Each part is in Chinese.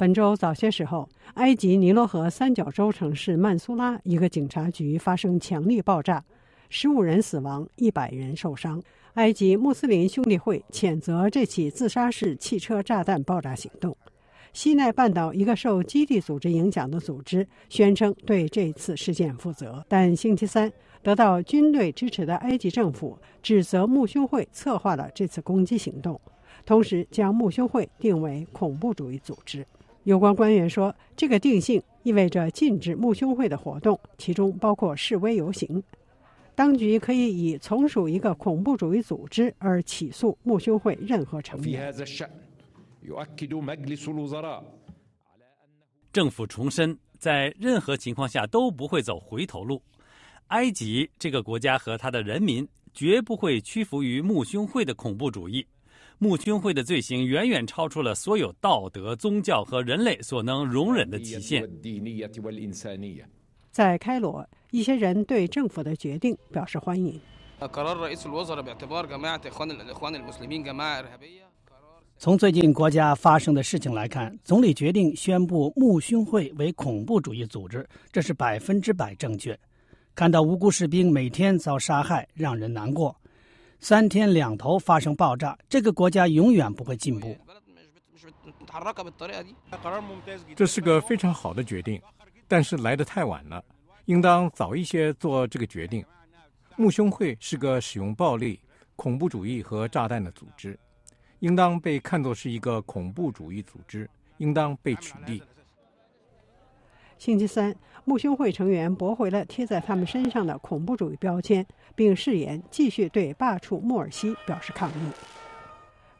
本周早些时候，埃及尼罗河三角洲城市曼苏拉一个警察局发生强力爆炸，十五人死亡，一百人受伤。埃及穆斯林兄弟会谴责这起自杀式汽车炸弹爆炸行动。西奈半岛一个受基地组织影响的组织宣称对这次事件负责，但星期三得到军队支持的埃及政府指责穆兄会策划了这次攻击行动，同时将穆兄会定为恐怖主义组织。有关官员说，这个定性意味着禁止穆兄会的活动，其中包括示威游行。当局可以以从属一个恐怖主义组织而起诉穆兄会任何成员。政府重申，在任何情况下都不会走回头路。埃及这个国家和他的人民绝不会屈服于穆兄会的恐怖主义。穆兄会的罪行远远超出了所有道德、宗教和人类所能容忍的极限。在开罗，一些人对政府的决定表示欢迎。从最近国家发生的事情来看，总理决定宣布穆勋会为恐怖主义组织，这是百分之百正确。看到无辜士兵每天遭杀害，让人难过。三天两头发生爆炸，这个国家永远不会进步。这是个非常好的决定，但是来得太晚了，应当早一些做这个决定。穆兄会是个使用暴力、恐怖主义和炸弹的组织，应当被看作是一个恐怖主义组织，应当被取缔。星期三，穆兄会成员驳回了贴在他们身上的恐怖主义标签，并誓言继续对罢黜穆尔西表示抗议。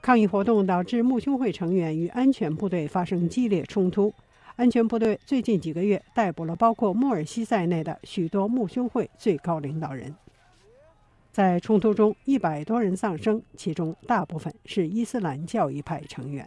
抗议活动导致穆兄会成员与安全部队发生激烈冲突，安全部队最近几个月逮捕了包括穆尔西在内的许多穆兄会最高领导人。在冲突中，一百多人丧生，其中大部分是伊斯兰教一派成员。